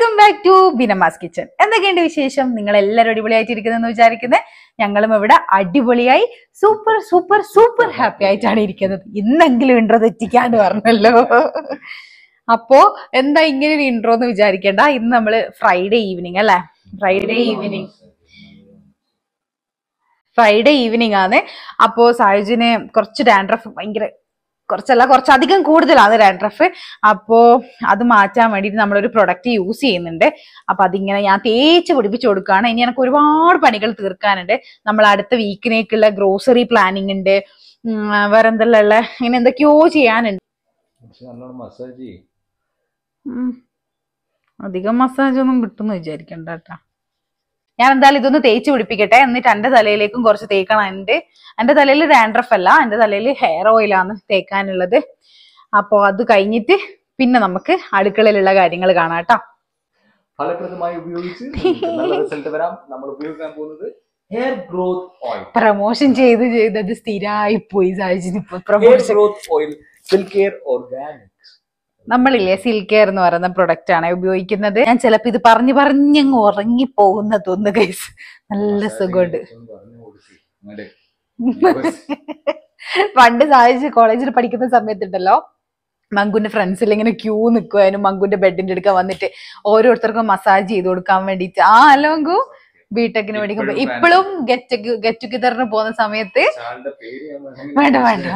welcome back to ബിനമാസ് kitchen എന്തൊക്കെയുണ്ട് വിശേഷം നിങ്ങൾ എല്ലാവരും അടിപൊളിയായിട്ടിരിക്കുന്നതെന്ന് വിചാരിക്കുന്നത് ഞങ്ങളും ഇവിടെ അടിപൊളിയായി സൂപ്പർ സൂപ്പർ സൂപ്പർ ഹാപ്പി ആയിട്ടാണ് ഇരിക്കുന്നത് ഇന്നെങ്കിലും ഇൻട്രോ തെറ്റിക്കാണ്ട് പറഞ്ഞല്ലോ അപ്പോ എന്താ ഇങ്ങനെ ഒരു ഇൻട്രോ എന്ന് വിചാരിക്കേണ്ട ഇന്ന് നമ്മള് ഫ്രൈഡേ ഈവനിങ് അല്ലെ ഫ്രൈഡേ ഈവനിങ് ഫ്രൈഡേ ഈവനിങ് ആണ് അപ്പോ സായുജിന് കുറച്ച് ഡാൻഡ്രഫ് ഭയങ്കര കുറച്ചല്ല കുറച്ചധികം കൂടുതലാണ് ഡാൻഡ്രഫ് അപ്പോൾ അത് മാറ്റാൻ വേണ്ടിയിട്ട് നമ്മളൊരു പ്രൊഡക്റ്റ് യൂസ് ചെയ്യുന്നുണ്ട് അപ്പം അതിങ്ങനെ ഞാൻ തേച്ച് പിടിപ്പിച്ച് കൊടുക്കുകയാണ് ഇനി എനിക്ക് ഒരുപാട് പണികൾ തീർക്കാനുണ്ട് നമ്മൾ അടുത്ത വീക്കിനേക്കുള്ള ഗ്രോസറി പ്ലാനിങ് ഉണ്ട് വേറെ എന്തെല്ലാം ഉള്ള ഇങ്ങനെ എന്തൊക്കെയോ ചെയ്യാനുണ്ട് അധികം മസാജ് ഒന്നും കിട്ടുമെന്ന് വിചാരിക്കണ്ട കേട്ടാ ഞാൻ എന്തായാലും ഇതൊന്ന് തേച്ച് പിടിപ്പിക്കട്ടെ എന്നിട്ട് എന്റെ തലയിലേക്കും കുറച്ച് തേക്കണം എന്റെ എന്റെ തലയിൽ ഡാൻഡ്രഫ് അല്ല എന്റെ തലയിൽ ഹെയർ ഓയിലാണ് തേക്കാനുള്ളത് അപ്പോ അത് കഴിഞ്ഞിട്ട് പിന്നെ നമുക്ക് അടുക്കളയിലുള്ള കാര്യങ്ങൾ കാണാം കേട്ടോ ഉപയോഗിച്ച് നല്ല റിസൾട്ട് വരാം നമ്മൾ ഉപയോഗിക്കാൻ പോകുന്നത് ഹെയർ ഗ്രോത്ത് ഓയിൽ പ്രൊമോഷൻ ചെയ്ത് ചെയ്തത് സ്ഥിരമായി പോയി സാഹചര്യം പ്രൊമോഷൻ ഗ്രോത്ത് ഓയിൽ ഓർഗാനിക് നമ്മളില്ലേ സിൽക്ക് കെയർ എന്ന് പറയുന്ന പ്രൊഡക്റ്റ് ആണ് ഉപയോഗിക്കുന്നത് ഞാൻ ചിലപ്പോ ഇത് പറഞ്ഞു പറഞ്ഞങ്ങ് ഉറങ്ങി പോകുന്ന തോന്നുന്നു ഗൈസ് നല്ല സുഖമുണ്ട് പണ്ട് സാധിച്ച് കോളേജിൽ പഠിക്കുന്ന സമയത്തുണ്ടല്ലോ മങ്കുന്റെ ഫ്രണ്ട്സിൽ ഇങ്ങനെ ക്യൂ നിൽക്കുമായിരുന്നു മങ്കുന്റെ ബെഡിന്റെ അടുക്ക വന്നിട്ട് ഓരോരുത്തർക്കും മസാജ് ചെയ്ത് കൊടുക്കാൻ വേണ്ടിട്ട് ആ അല്ലോ മങ്കു ബിടെക്കിന് പഠിക്കുമ്പോ ഇപ്പോഴും ഗെറ്റ് ഗെറ്റ് ടുഗെദറിന് പോകുന്ന സമയത്ത് വേണ്ട വേണ്ട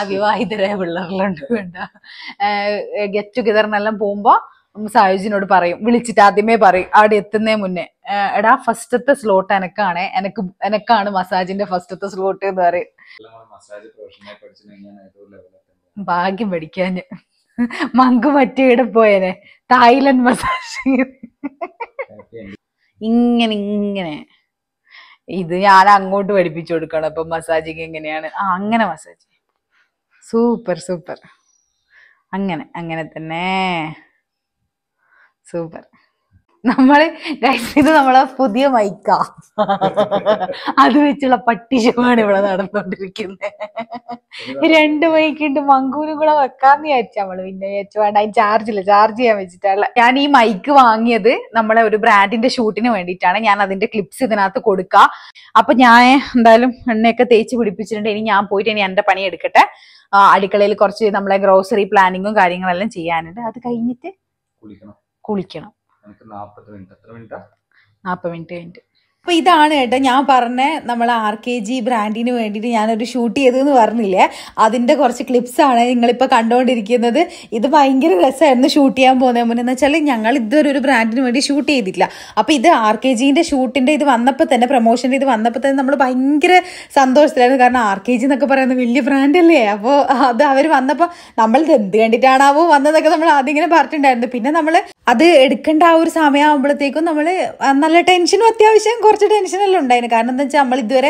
അവിവാഹിതരായ പിള്ളേരിലുണ്ട് വേണ്ട ഗെറ്റ് ടുഗെദറിനെല്ലാം പോകുമ്പോ സായുജിനോട് പറയും വിളിച്ചിട്ട് ആദ്യമേ പറയും അവിടെ എത്തുന്നേ മുന്നേ എടാ ഫസ്റ്റത്തെ സ്ലോട്ട് എനക്കാണ് എനക്ക് എനക്കാണ് മസാജിന്റെ ഫസ്റ്റത്തെ സ്ലോട്ട് എന്ന് പറയും ഭാഗ്യം പഠിക്കാന് മങ്കു മറ്റേടെ പോയനെ തായ്ലൻഡ് മസാജ് ഇങ്ങനെ ഇങ്ങനെ ഇത് ഞാൻ അങ്ങോട്ട് പഠിപ്പിച്ചു കൊടുക്കണം ഇപ്പൊ മസാജിങ് എങ്ങനെയാണ് ആ അങ്ങനെ മസാജ് സൂപ്പർ സൂപ്പർ അങ്ങനെ അങ്ങനെ തന്നെ സൂപ്പർ നമ്മള് ഇത് നമ്മളെ പുതിയ മൈക്ക അത് വെച്ചുള്ള പട്ടിശമാണ് ഇവിടെ നടന്നുകൊണ്ടിരിക്കുന്നത് രണ്ട് മൈക്കുണ്ട് മങ്കൂനും കൂടെ വെക്കാന്ന് വിചാരിച്ച നമ്മള് പിന്നെ വിചാരിച്ചു വേണ്ട അതിന് ചാർജ് ഇല്ല ചാർജ് ചെയ്യാൻ വെച്ചിട്ടല്ല ഞാൻ ഈ മൈക്ക് വാങ്ങിയത് നമ്മളെ ഒരു ബ്രാൻഡിന്റെ ഷൂട്ടിന് വേണ്ടിയിട്ടാണ് ഞാൻ അതിന്റെ ക്ലിപ്സ് ഇതിനകത്ത് കൊടുക്കുക അപ്പൊ ഞാൻ എന്തായാലും എണ്ണയൊക്കെ തേച്ച് പിടിപ്പിച്ചിട്ടുണ്ട് ഇനി ഞാൻ പോയിട്ട് ഇനി എന്റെ പണി എടുക്കട്ടെ അടുക്കളയിൽ കുറച്ച് നമ്മളെ ഗ്രോസറി പ്ലാനിങ്ങും കാര്യങ്ങളെല്ലാം ചെയ്യാനുണ്ട് അത് കഴിഞ്ഞിട്ട് കുളിക്കണം നമുക്ക് നാപ്പത് മിനിറ്റ് എത്ര മിനിറ്റാ നാപ്പത് മിനിറ്റ് കഴിഞ്ഞിട്ട് അപ്പോൾ ഇതാണ് കേട്ടോ ഞാൻ പറഞ്ഞ നമ്മൾ ആർ കെ ജി ബ്രാൻഡിന് വേണ്ടിയിട്ട് ഞാനൊരു ഷൂട്ട് എന്ന് പറഞ്ഞില്ലേ അതിൻ്റെ കുറച്ച് ക്ലിപ്സ് ആണ് നിങ്ങളിപ്പോൾ കണ്ടുകൊണ്ടിരിക്കുന്നത് ഇത് ഭയങ്കര രസമായിരുന്നു ഷൂട്ട് ചെയ്യാൻ പോകുന്നത് മുന്നേ എന്ന് വെച്ചാൽ ഞങ്ങൾ ഇതുവരെ ഒരു ബ്രാൻഡിന് വേണ്ടി ഷൂട്ട് ചെയ്തിട്ടില്ല അപ്പോൾ ഇത് ആർ കെ ജീൻ്റെ ഷൂട്ടിൻ്റെ ഇത് വന്നപ്പോൾ തന്നെ പ്രൊമോഷൻ്റെ ഇത് വന്നപ്പോൾ തന്നെ നമ്മൾ ഭയങ്കര സന്തോഷത്തിലായിരുന്നു കാരണം ആർ കെ ജി എന്നൊക്കെ പറയുന്നത് വലിയ ബ്രാൻഡല്ലേ അപ്പോൾ അത് അവർ വന്നപ്പോൾ നമ്മൾ എന്ത് കണ്ടിട്ടാണാവോ വന്നതൊക്കെ നമ്മൾ ആദ്യം ഇങ്ങനെ പറഞ്ഞിട്ടുണ്ടായിരുന്നു പിന്നെ നമ്മൾ അത് എടുക്കേണ്ട ആ ഒരു സമയമാകുമ്പോഴത്തേക്കും നമ്മൾ നല്ല ടെൻഷനും അത്യാവശ്യം കുറച്ച് ടെൻഷനെല്ലാം ഉണ്ടായിന് കാരണം എന്താ വെച്ചാൽ നമ്മൾ ഇതുവരെ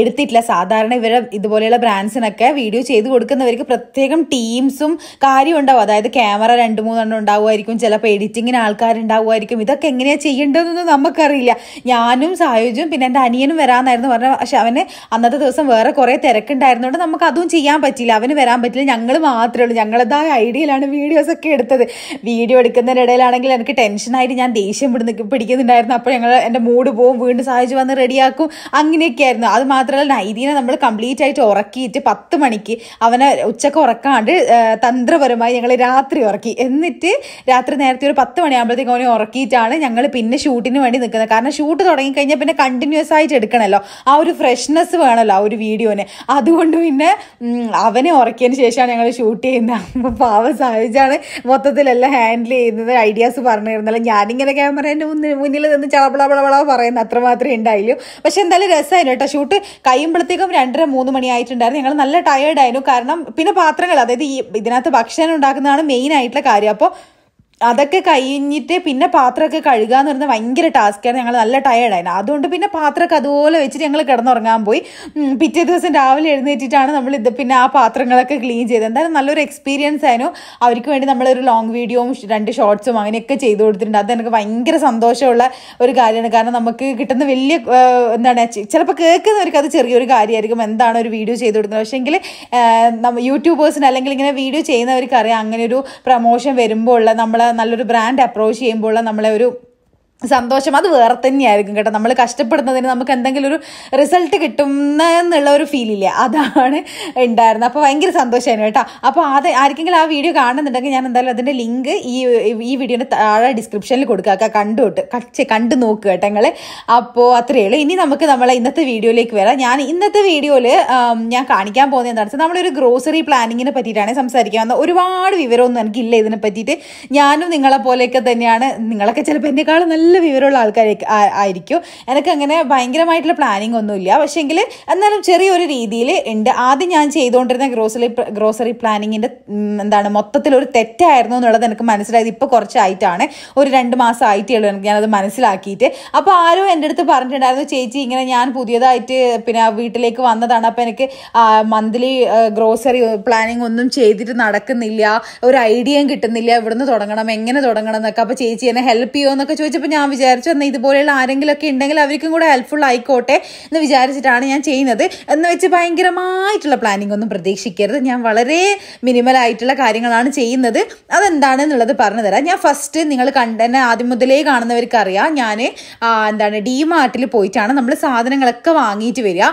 എടുത്തിട്ടില്ല സാധാരണ ഇവരെ ഇതുപോലെയുള്ള ബ്രാൻഡ്സിനൊക്കെ വീഡിയോ ചെയ്ത് കൊടുക്കുന്നവർക്ക് പ്രത്യേകം ടീംസും കാര്യം ഉണ്ടാവും അതായത് ക്യാമറ രണ്ട് മൂന്നെണ്ണം ഉണ്ടാവുമായിരിക്കും ചിലപ്പോൾ എഡിറ്റിങ്ങിന് ആൾക്കാരുണ്ടാവുമായിരിക്കും ഇതൊക്കെ എങ്ങനെയാണ് ചെയ്യേണ്ടതെന്നൊന്നും നമുക്കറിയില്ല ഞാനും സായുജും പിന്നെ എൻ്റെ അനിയനും വരാമെന്നായിരുന്നു പറഞ്ഞത് പക്ഷെ അവന് അന്നത്തെ ദിവസം വേറെ കുറേ തിരക്കുണ്ടായിരുന്നുകൊണ്ട് നമുക്ക് അതും ചെയ്യാൻ പറ്റില്ല അവന് വരാൻ പറ്റില്ല ഞങ്ങൾ മാത്രമേ ഉള്ളൂ ഞങ്ങളതായ ഐഡിയയിലാണ് വീഡിയോസൊക്കെ എടുത്തത് വീഡിയോ എടുക്കുന്നതിനിടയിലാണെങ്കിൽ എനിക്ക് ടെൻഷനായിട്ട് ഞാൻ ദേഷ്യം പിടിക്കുന്നുണ്ടായിരുന്നു അപ്പോൾ ഞങ്ങൾ എൻ്റെ മൂഡ് പോകും വീണ്ടും സാഹചര്യം വന്ന് റെഡിയാക്കും ആയിരുന്നു അത് മാത്രമല്ല നൈദീനെ നമ്മൾ കംപ്ലീറ്റ് ആയിട്ട് ഉറക്കിയിട്ട് പത്ത് മണിക്ക് അവനെ ഉച്ചക്ക് ഉറക്കാണ്ട് തന്ത്രപരമായി ഞങ്ങൾ രാത്രി ഉറക്കി എന്നിട്ട് രാത്രി നേരത്തെ ഒരു പത്ത് മണിയാകുമ്പോഴത്തേക്കും അവനെ ഉറക്കിയിട്ടാണ് ഞങ്ങൾ പിന്നെ ഷൂട്ടിന് വേണ്ടി നിൽക്കുന്നത് കാരണം ഷൂട്ട് തുടങ്ങിക്കഴിഞ്ഞാൽ പിന്നെ കണ്ടിന്യൂസ് ആയിട്ട് എടുക്കണമല്ലോ ആ ഒരു ഫ്രഷ്നെസ് വേണമല്ലോ ആ ഒരു വീഡിയോന് അതുകൊണ്ട് പിന്നെ അവനെ ഉറക്കിയതിന് ശേഷമാണ് ഞങ്ങൾ ഷൂട്ട് ചെയ്യുന്നത് പാവ സാഹചര്യമാണ് മൊത്തത്തിലെല്ലാം ഹാൻഡിൽ ചെയ്യുന്നത് ഐഡിയാസ് പറഞ്ഞു തരുന്നല്ലോ ഞാനിങ്ങനെ ക്യാമറേൻ്റെ മുന്നിൽ മുന്നിൽ നിന്ന് ചളബളബളബള പറയുന്ന അത്ര അത്രമാത്രമേ ഉണ്ടായില്ല പക്ഷെ എന്തായാലും രസമായിരുന്നു കേട്ടോ ഷൂട്ട് കഴിയുമ്പോഴത്തേക്കും രണ്ടര മൂന്ന് മണിയായിട്ടുണ്ടായിരുന്നു ഞങ്ങൾ നല്ല ടയേർഡായിരുന്നു കാരണം പിന്നെ പാത്രങ്ങൾ അതായത് ഈ ഇതിനകത്ത് ഭക്ഷണം ഉണ്ടാക്കുന്നതാണ് മെയിൻ ആയിട്ടുള്ള കാര്യം അപ്പോൾ അതൊക്കെ കഴിഞ്ഞിട്ട് പിന്നെ പാത്രമൊക്കെ കഴുകുക എന്ന് പറയുന്നത് ഭയങ്കര ടാസ്ക്കാണ് ഞങ്ങൾ നല്ല ടയേർഡായിരുന്നു അതുകൊണ്ട് പിന്നെ പാത്രമൊക്കെ അതുപോലെ വെച്ചിട്ട് ഞങ്ങൾ കിടന്നുറങ്ങാൻ പോയി പിറ്റേ ദിവസം രാവിലെ എഴുന്നേറ്റിട്ടാണ് നമ്മൾ ഇത് പിന്നെ ആ പാത്രങ്ങളൊക്കെ ക്ലീൻ ചെയ്തത് എന്തായാലും നല്ലൊരു എക്സ്പീരിയൻസ് ആയിരുന്നു അവർക്ക് വേണ്ടി നമ്മളൊരു ലോങ് വീഡിയോയും രണ്ട് ഷോർട്സും അങ്ങനെയൊക്കെ ചെയ്തു കൊടുത്തിട്ടുണ്ട് അത് എനിക്ക് ഭയങ്കര സന്തോഷമുള്ള ഒരു കാര്യമാണ് കാരണം നമുക്ക് കിട്ടുന്ന വലിയ എന്താണ് ചിലപ്പോൾ കേൾക്കുന്നവർക്ക് അത് ചെറിയൊരു കാര്യമായിരിക്കും എന്താണ് ഒരു വീഡിയോ ചെയ്തു കൊടുക്കുന്നത് പക്ഷേ എങ്കിൽ യൂട്യൂബേഴ്സിന് അല്ലെങ്കിൽ ഇങ്ങനെ വീഡിയോ ചെയ്യുന്നവർക്ക് അറിയാം അങ്ങനെ ഒരു പ്രമോഷൻ വരുമ്പോൾ ഉള്ള നമ്മൾ നല്ലൊരു ബ്രാൻഡ് അപ്രോച്ച് ചെയ്യുമ്പോൾ നമ്മളെ ഒരു സന്തോഷം അത് വേറെ തന്നെയായിരിക്കും കേട്ടോ നമ്മൾ കഷ്ടപ്പെടുന്നതിന് നമുക്ക് എന്തെങ്കിലും ഒരു റിസൾട്ട് കിട്ടുന്ന എന്നുള്ള ഒരു ഫീൽ ഇല്ല അതാണ് ഉണ്ടായിരുന്നത് അപ്പോൾ ഭയങ്കര സന്തോഷമായിരുന്നു കേട്ടോ അപ്പോൾ അത് ആർക്കെങ്കിലും ആ വീഡിയോ കാണുന്നുണ്ടെങ്കിൽ ഞാൻ എന്തായാലും അതിൻ്റെ ലിങ്ക് ഈ ഈ വീഡിയോൻ്റെ താഴെ ഡിസ്ക്രിപ്ഷനിൽ കൊടുക്കുക കണ്ടു കച്ച് കണ്ടു നോക്കുക കേട്ടോ നിങ്ങൾ അപ്പോൾ അത്രയേ ഉള്ളൂ ഇനി നമുക്ക് നമ്മളെ ഇന്നത്തെ വീഡിയോയിലേക്ക് വരാം ഞാൻ ഇന്നത്തെ വീഡിയോയിൽ ഞാൻ കാണിക്കാൻ പോകുന്നത് എന്താണെന്ന് വെച്ചാൽ നമ്മളൊരു ഗ്രോസറി പ്ലാനിങ്ങിനെ പറ്റിയിട്ടാണ് സംസാരിക്കാൻ ഒരുപാട് വിവരമൊന്നും എനിക്കില്ല ഇതിനെ പറ്റിയിട്ട് ഞാനും നിങ്ങളെ പോലെയൊക്കെ തന്നെയാണ് നിങ്ങളൊക്കെ ചിലപ്പോൾ എന്നെക്കാളും നല്ല നല്ല വിവരമുള്ള ആൾക്കാരേക്ക് ആയിരിക്കും എനിക്ക് അങ്ങനെ ഭയങ്കരമായിട്ടുള്ള പ്ലാനിങ് ഒന്നുമില്ല പക്ഷേ എങ്കിൽ എന്നാലും ചെറിയൊരു രീതിയിൽ ഉണ്ട് ആദ്യം ഞാൻ ചെയ്തുകൊണ്ടിരുന്ന ഗ്രോസറി ഗ്രോസറി പ്ലാനിങ്ങിൻ്റെ എന്താണ് മൊത്തത്തിലൊരു തെറ്റായിരുന്നു എന്നുള്ളത് എനിക്ക് മനസ്സിലായത് ഇപ്പോൾ കുറച്ചായിട്ടാണ് ഒരു രണ്ട് മാസം ആയിട്ടേ ഉള്ളൂ എനിക്ക് ഞാനത് മനസ്സിലാക്കിയിട്ട് അപ്പോൾ ആരോ എൻ്റെ അടുത്ത് പറഞ്ഞിട്ടുണ്ടായിരുന്നു ചേച്ചി ഇങ്ങനെ ഞാൻ പുതിയതായിട്ട് പിന്നെ വീട്ടിലേക്ക് വന്നതാണ് അപ്പോൾ എനിക്ക് മന്ത്ലി ഗ്രോസറി പ്ലാനിങ് ഒന്നും ചെയ്തിട്ട് നടക്കുന്നില്ല ഒരു ഐഡിയയും കിട്ടുന്നില്ല ഇവിടുന്ന് തുടങ്ങണം എങ്ങനെ തുടങ്ങണം എന്നൊക്കെ അപ്പോൾ ചേച്ചി എന്നെ ഹെൽപ്പ് ചെയ്യുമോ എന്നൊക്കെ ചോദിച്ചപ്പോൾ ഞാൻ വിചാരിച്ചു എന്നാൽ ഇതുപോലെയുള്ള ആരെങ്കിലുമൊക്കെ ഉണ്ടെങ്കിൽ അവർക്കും കൂടെ ഹെൽപ്ഫുൾ ആയിക്കോട്ടെ എന്ന് വിചാരിച്ചിട്ടാണ് ഞാൻ ചെയ്യുന്നത് എന്ന് വെച്ച് ഭയങ്കരമായിട്ടുള്ള പ്ലാനിങ് ഒന്നും പ്രതീക്ഷിക്കരുത് ഞാൻ വളരെ മിനിമൽ ആയിട്ടുള്ള കാര്യങ്ങളാണ് ചെയ്യുന്നത് അതെന്താണെന്നുള്ളത് പറഞ്ഞുതരാം ഞാൻ ഫസ്റ്റ് നിങ്ങൾ കണ്ടെന്നെ ആദ്യം മുതലേ കാണുന്നവർക്ക് ഞാൻ എന്താണ് ഡിമാർട്ടിൽ പോയിട്ടാണ് നമ്മൾ സാധനങ്ങളൊക്കെ വാങ്ങിയിട്ട് വരിക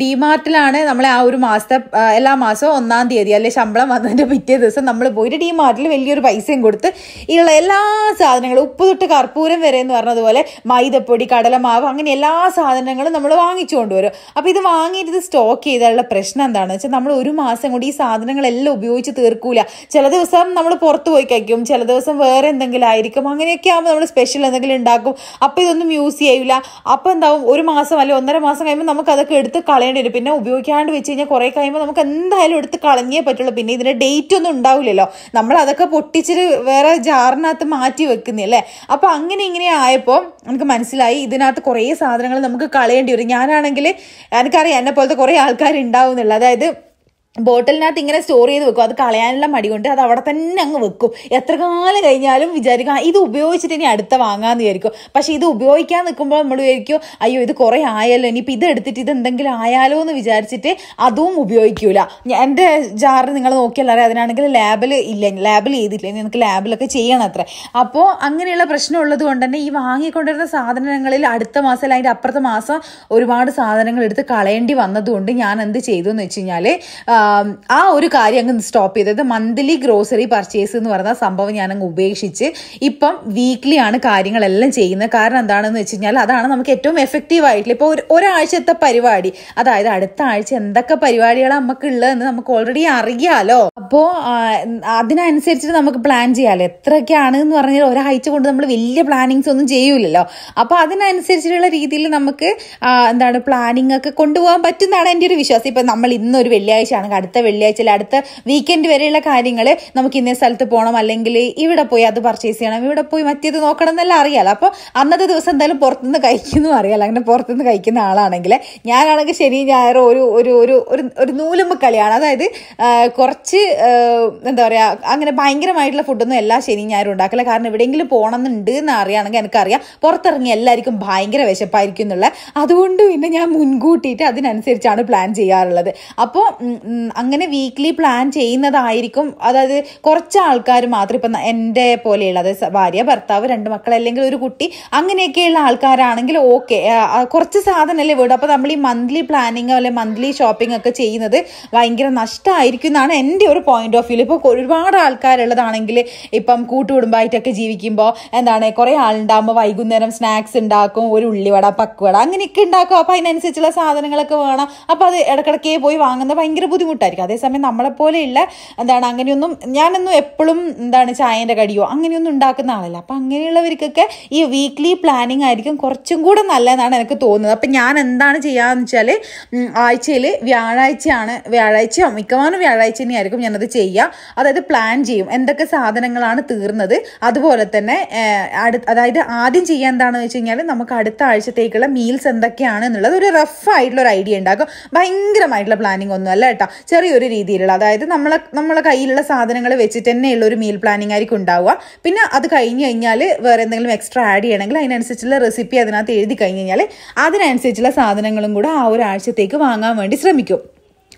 ഡിമാർട്ടിലാണ് നമ്മളെ ആ ഒരു മാസത്തെ എല്ലാ മാസവും ഒന്നാം തീയതി അല്ലെ ശമ്പളം വന്നതിൻ്റെ പിറ്റേ ദിവസം നമ്മൾ പോയിട്ട് ഡിമാർട്ടിൽ വലിയൊരു പൈസയും കൊടുത്ത് ഇള്ള എല്ലാ സാധനങ്ങളും ഉപ്പ് തൊട്ട് കർപ്പൂരം വരെ എന്ന് പറഞ്ഞതുപോലെ മൈദപ്പൊടി കടലമാവ് അങ്ങനെ എല്ലാ സാധനങ്ങളും നമ്മൾ വാങ്ങിച്ചു കൊണ്ടുവരും അപ്പോൾ ഇത് വാങ്ങിയിട്ട് ഇത് സ്റ്റോക്ക് ചെയ്താലുള്ള പ്രശ്നം എന്താണെന്ന് വെച്ചാൽ നമ്മൾ ഒരു മാസം കൂടി ഈ സാധനങ്ങളെല്ലാം ഉപയോഗിച്ച് തീർക്കൂല ചില ദിവസം നമ്മൾ പുറത്ത് പോയി കഴിക്കും ചില ദിവസം വേറെ എന്തെങ്കിലും ആയിരിക്കും അങ്ങനെയൊക്കെ ആകുമ്പോൾ നമ്മൾ സ്പെഷ്യൽ എന്തെങ്കിലും ഉണ്ടാക്കും അപ്പോൾ ഇതൊന്നും യൂസ് ചെയ്യില്ല അപ്പോൾ എന്താവും ഒരു മാസം അല്ലെങ്കിൽ ഒന്നര മാസം കഴിയുമ്പോൾ നമുക്ക് അതൊക്കെ എടുത്ത് കളയേണ്ടി വരും പിന്നെ ഉപയോഗിക്കാണ്ട് വെച്ച് കഴിഞ്ഞാൽ കുറേ കഴിയുമ്പോൾ നമുക്ക് എന്തായാലും എടുത്ത് കളഞ്ഞേ പറ്റുള്ളൂ പിന്നെ ഇതിൻ്റെ ഡേറ്റ് ഒന്നും ഉണ്ടാവില്ലല്ലോ നമ്മൾ അതൊക്കെ പൊട്ടിച്ചിട്ട് വേറെ ജാറിനകത്ത് മാറ്റി വെക്കുന്നില്ലേ അപ്പോൾ അങ്ങനെ ഇങ്ങനെ ഇങ്ങനെ ആയപ്പോൾ എനിക്ക് മനസ്സിലായി ഇതിനകത്ത് കുറേ സാധനങ്ങൾ നമുക്ക് കളയേണ്ടി വരും ഞാനാണെങ്കിൽ എനിക്കറിയാം എന്നെ പോലത്തെ കുറേ ഉണ്ടാവും എന്നുള്ളത് അതായത് ബോട്ടിലിനകത്ത് ഇങ്ങനെ സ്റ്റോർ ചെയ്ത് വെക്കും അത് കളയാനുള്ള മടി കൊണ്ട് അത് അവിടെ തന്നെ അങ്ങ് വെക്കും എത്ര കാലം കഴിഞ്ഞാലും വിചാരിക്കും ഇത് ഉപയോഗിച്ചിട്ട് ഇനി അടുത്ത വാങ്ങാമെന്ന് വിചാരിക്കും പക്ഷേ ഇത് ഉപയോഗിക്കാൻ നിൽക്കുമ്പോൾ നമ്മൾ വിചാരിക്കും അയ്യോ ഇത് കുറേ ആയാലോ ഇനിയിപ്പോൾ ഇത് എടുത്തിട്ട് ഇത് എന്തെങ്കിലും ആയാലോ എന്ന് വിചാരിച്ചിട്ട് അതും ഉപയോഗിക്കൂല എൻ്റെ ജാറ് നിങ്ങൾ നോക്കിയല്ലാതെ അതിനാണെങ്കിൽ ലാബിൽ ഇല്ല ലാബിൽ ചെയ്തില്ല എനിക്ക് ലാബിലൊക്കെ ചെയ്യണം അത്ര അപ്പോൾ അങ്ങനെയുള്ള ഉള്ളത് കൊണ്ട് തന്നെ ഈ വാങ്ങിക്കൊണ്ടിരുന്ന സാധനങ്ങളിൽ അടുത്ത മാസം അല്ലെങ്കിൽ അതിൻ്റെ അപ്പുറത്തെ മാസം ഒരുപാട് സാധനങ്ങൾ എടുത്ത് കളയേണ്ടി വന്നതുകൊണ്ട് ഞാൻ എന്ത് ചെയ്തു എന്ന് വെച്ച് കഴിഞ്ഞാൽ ആ ഒരു കാര്യം അങ്ങ് സ്റ്റോപ്പ് ചെയ്തത് മന്ത്ലി ഗ്രോസറി പർച്ചേസ് എന്ന് പറയുന്ന സംഭവം ഞാൻ അങ്ങ് ഉപേക്ഷിച്ച് ഇപ്പം വീക്ക്ലി ആണ് കാര്യങ്ങളെല്ലാം ചെയ്യുന്നത് കാരണം എന്താണെന്ന് വെച്ച് കഴിഞ്ഞാൽ അതാണ് നമുക്ക് ഏറ്റവും എഫക്റ്റീവ് ആയിട്ടുള്ള ഇപ്പോൾ ഒരു ഒരാഴ്ചത്തെ പരിപാടി അതായത് അടുത്ത ആഴ്ച എന്തൊക്കെ പരിപാടികളാണ് നമുക്ക് ഉള്ളതെന്ന് നമുക്ക് ഓൾറെഡി അറിയാലോ അപ്പോൾ അതിനനുസരിച്ചിട്ട് നമുക്ക് പ്ലാൻ ചെയ്യാമല്ലോ എത്രയൊക്കെയാണ് എന്ന് പറഞ്ഞാൽ ഒരാഴ്ച കൊണ്ട് നമ്മൾ വലിയ പ്ലാനിങ്സ് ഒന്നും ചെയ്യൂലല്ലോ അപ്പോൾ അതിനനുസരിച്ചിട്ടുള്ള രീതിയിൽ നമുക്ക് എന്താണ് പ്ലാനിങ് ഒക്കെ കൊണ്ടുപോകാൻ പറ്റുന്നതാണ് എൻ്റെ ഒരു വിശ്വാസം ഇപ്പം നമ്മൾ ഇന്നൊരു ആണ് നമുക്ക് അടുത്ത വെള്ളിയാഴ്ച അടുത്ത വീക്കെൻഡ് വരെയുള്ള കാര്യങ്ങൾ നമുക്ക് ഇന്നേ സ്ഥലത്ത് പോകണം അല്ലെങ്കിൽ ഇവിടെ പോയി അത് പർച്ചേസ് ചെയ്യണം ഇവിടെ പോയി മറ്റേത് നോക്കണം എന്നെല്ലാം അറിയാലോ അപ്പോൾ അന്നത്തെ ദിവസം എന്തായാലും പുറത്തുനിന്ന് കഴിക്കുന്നു അറിയാലോ അങ്ങനെ പുറത്തുനിന്ന് കഴിക്കുന്ന ആളാണെങ്കിൽ ഞാനാണെങ്കിൽ ശനി ഞാൻ ഒരു ഒരു ഒരു ഒരു നൂലുമ്പ് കളിയാണ് അതായത് കുറച്ച് എന്താ പറയുക അങ്ങനെ ഭയങ്കരമായിട്ടുള്ള ഫുഡൊന്നും എല്ലാ ശനി ഞായറും ഉണ്ടാക്കില്ല കാരണം എവിടെയെങ്കിലും പോകണം എന്നുണ്ട് എന്ന് അറിയുകയാണെങ്കിൽ എനിക്കറിയാം പുറത്തിറങ്ങി എല്ലാവർക്കും ഭയങ്കര വിശപ്പായിരിക്കും എന്നുള്ളത് അതുകൊണ്ട് പിന്നെ ഞാൻ മുൻകൂട്ടിയിട്ട് അതിനനുസരിച്ചാണ് പ്ലാൻ ചെയ്യാറുള്ളത് അപ്പോൾ അങ്ങനെ വീക്ക്ലി പ്ലാൻ ചെയ്യുന്നതായിരിക്കും അതായത് കുറച്ച് ആൾക്കാർ മാത്രം ഇപ്പം എൻ്റെ പോലെയുള്ള അതായത് ഭാര്യ ഭർത്താവ് രണ്ട് മക്കൾ അല്ലെങ്കിൽ ഒരു കുട്ടി അങ്ങനെയൊക്കെയുള്ള ആൾക്കാരാണെങ്കിൽ ഓക്കെ കുറച്ച് സാധനമല്ലേ വീട് അപ്പോൾ നമ്മൾ ഈ മന്ത്ലി പ്ലാനിങ് അല്ലെ മന്ത്ലി ഷോപ്പിംഗ് ഒക്കെ ചെയ്യുന്നത് ഭയങ്കര നഷ്ടമായിരിക്കും എന്നാണ് എൻ്റെ ഒരു പോയിന്റ് ഓഫ് വ്യൂ ഇപ്പോൾ ഒരുപാട് ആൾക്കാരുള്ളതാണെങ്കിൽ ഇപ്പം കൂട്ടുകുടുംബമായിട്ടൊക്കെ ജീവിക്കുമ്പോൾ എന്താണ് കുറേ ആളുണ്ടാകുമ്പോൾ വൈകുന്നേരം സ്നാക്സ് ഉണ്ടാക്കും ഒരു ഉള്ളിവട പക്കുവട അങ്ങനെയൊക്കെ ഉണ്ടാക്കും അപ്പോൾ അതിനനുസരിച്ചുള്ള സാധനങ്ങളൊക്കെ വേണം അപ്പോൾ അത് ഇടക്കിടക്കേ പോയി വാങ്ങുന്നത് ഭയങ്കര ബുദ്ധിമുട്ട് ബുദ്ധിമുട്ടായിരിക്കും അതേസമയം നമ്മളെപ്പോലെയുള്ള എന്താണ് അങ്ങനെയൊന്നും ഞാനൊന്നും എപ്പോഴും എന്താണ് ചായൻ്റെ കടിയോ അങ്ങനെയൊന്നും ഉണ്ടാക്കുന്ന ആളല്ല അപ്പം അങ്ങനെയുള്ളവർക്കൊക്കെ ഈ വീക്ക്ലി പ്ലാനിങ് ആയിരിക്കും കുറച്ചും കൂടെ നല്ലതെന്നാണ് എനിക്ക് തോന്നുന്നത് അപ്പം ഞാൻ എന്താണ് ചെയ്യാമെന്ന് വെച്ചാൽ ആഴ്ചയിൽ വ്യാഴാഴ്ചയാണ് വ്യാഴാഴ്ച മിക്കവാറും വ്യാഴാഴ്ച തന്നെയായിരിക്കും ഞാനത് ചെയ്യുക അതായത് പ്ലാൻ ചെയ്യും എന്തൊക്കെ സാധനങ്ങളാണ് തീർന്നത് അതുപോലെ തന്നെ അതായത് ആദ്യം ചെയ്യാൻ എന്താണെന്ന് വെച്ച് കഴിഞ്ഞാൽ നമുക്ക് അടുത്ത ആഴ്ചത്തേക്കുള്ള മീൽസ് എന്തൊക്കെയാണ് എന്നുള്ളത് ഒരു റഫ് ആയിട്ടുള്ള ഒരു ഐഡിയ ഉണ്ടാക്കും ഭയങ്കരമായിട്ടുള്ള പ്ലാനിങ് ഒന്നും അല്ല കേട്ടോ ചെറിയൊരു രീതിയിലുള്ള അതായത് നമ്മളെ നമ്മളെ കയ്യിലുള്ള സാധനങ്ങൾ വെച്ചിട്ട് തന്നെയുള്ള ഒരു മീൽ പ്ലാനിങ് ആയിരിക്കും ഉണ്ടാവുക പിന്നെ അത് കഴിഞ്ഞ് കഴിഞ്ഞാൽ വേറെ എന്തെങ്കിലും എക്സ്ട്രാ ആഡ് ചെയ്യണമെങ്കിൽ അതിനനുസരിച്ചുള്ള റെസിപ്പി അതിനകത്ത് എഴുതി കഴിഞ്ഞ് കഴിഞ്ഞാൽ അതിനനുസരിച്ചുള്ള സാധനങ്ങളും കൂടെ ആ ഒരാഴ്ചത്തേക്ക് വാങ്ങാൻ വേണ്ടി ശ്രമിക്കും